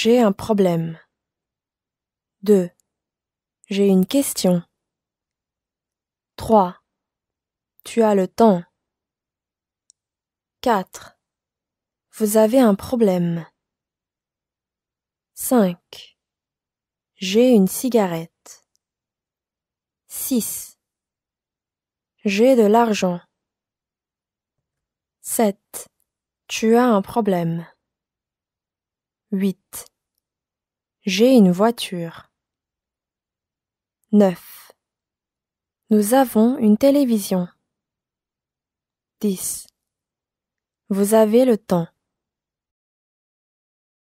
J'ai un problème. 2. J'ai une question. 3. Tu as le temps. 4. Vous avez un problème. 5. J'ai une cigarette. 6. J'ai de l'argent. 7. Tu as un problème. 8. J'ai une voiture. 9. Nous avons une télévision. 10. Vous avez le temps.